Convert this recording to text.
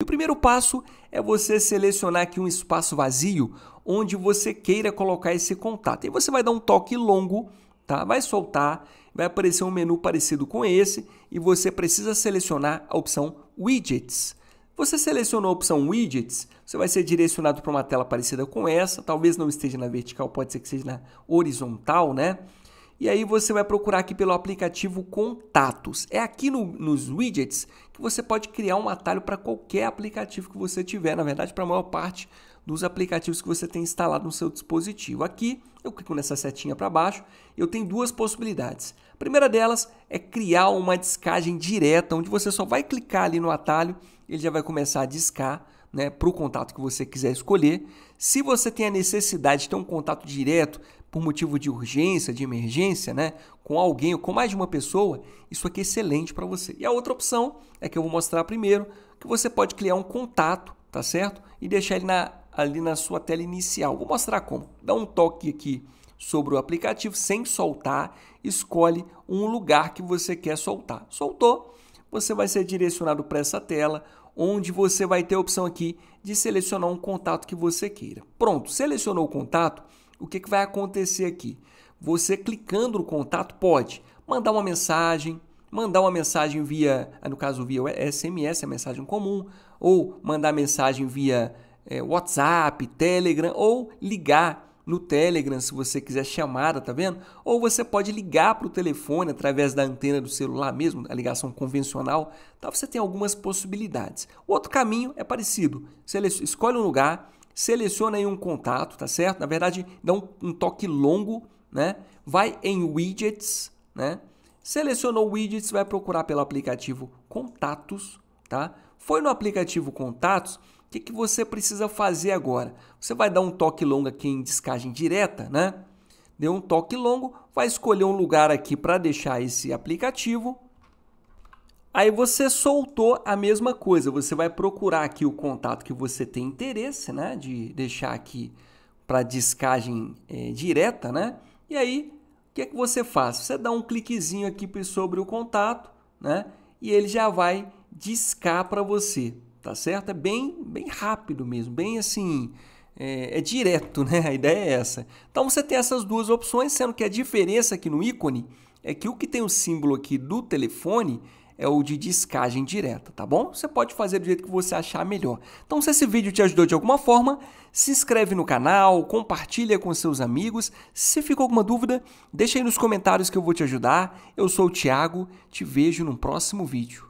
E o primeiro passo é você selecionar aqui um espaço vazio onde você queira colocar esse contato. E você vai dar um toque longo, tá? Vai soltar, vai aparecer um menu parecido com esse e você precisa selecionar a opção Widgets. Você selecionou a opção Widgets, você vai ser direcionado para uma tela parecida com essa, talvez não esteja na vertical, pode ser que seja na horizontal, né? E aí você vai procurar aqui pelo aplicativo Contatos. É aqui no, nos widgets que você pode criar um atalho para qualquer aplicativo que você tiver, na verdade, para a maior parte dos aplicativos que você tem instalado no seu dispositivo. Aqui eu clico nessa setinha para baixo eu tenho duas possibilidades. A primeira delas é criar uma descagem direta, onde você só vai clicar ali no atalho, ele já vai começar a discar né, para o contato que você quiser escolher. Se você tem a necessidade de ter um contato direto por motivo de urgência, de emergência, né, com alguém ou com mais de uma pessoa, isso aqui é excelente para você. E a outra opção é que eu vou mostrar primeiro, que você pode criar um contato, tá certo? E deixar ele na, ali na sua tela inicial. Vou mostrar como. Dá um toque aqui sobre o aplicativo sem soltar, escolhe um lugar que você quer soltar. Soltou, você vai ser direcionado para essa tela, onde você vai ter a opção aqui de selecionar um contato que você queira. Pronto, selecionou o contato, o que, que vai acontecer aqui? Você clicando no contato pode mandar uma mensagem, mandar uma mensagem via, no caso via SMS, é a mensagem comum, ou mandar mensagem via é, WhatsApp, Telegram, ou ligar no Telegram se você quiser chamada, tá vendo? Ou você pode ligar para o telefone através da antena do celular mesmo, a ligação convencional. Então você tem algumas possibilidades. O outro caminho é parecido. Você escolhe um lugar, seleciona aí um contato, tá certo? Na verdade, dá um, um toque longo, né? Vai em widgets, né? Selecionou widgets, vai procurar pelo aplicativo Contatos, tá? Foi no aplicativo Contatos, o que, que você precisa fazer agora? Você vai dar um toque longo aqui em descagem direta, né? Deu um toque longo, vai escolher um lugar aqui para deixar esse aplicativo. Aí você soltou a mesma coisa, você vai procurar aqui o contato que você tem interesse, né? De deixar aqui para descagem é, direta, né? E aí, o que é que você faz? Você dá um cliquezinho aqui sobre o contato, né? E ele já vai discar para você tá certo? É bem, bem rápido mesmo, bem assim, é, é, direto, né? A ideia é essa. Então você tem essas duas opções, sendo que a diferença aqui no ícone é que o que tem o símbolo aqui do telefone é o de descagem direta, tá bom? Você pode fazer do jeito que você achar melhor. Então, se esse vídeo te ajudou de alguma forma, se inscreve no canal, compartilha com seus amigos. Se ficou alguma dúvida, deixa aí nos comentários que eu vou te ajudar. Eu sou o Thiago, te vejo no próximo vídeo.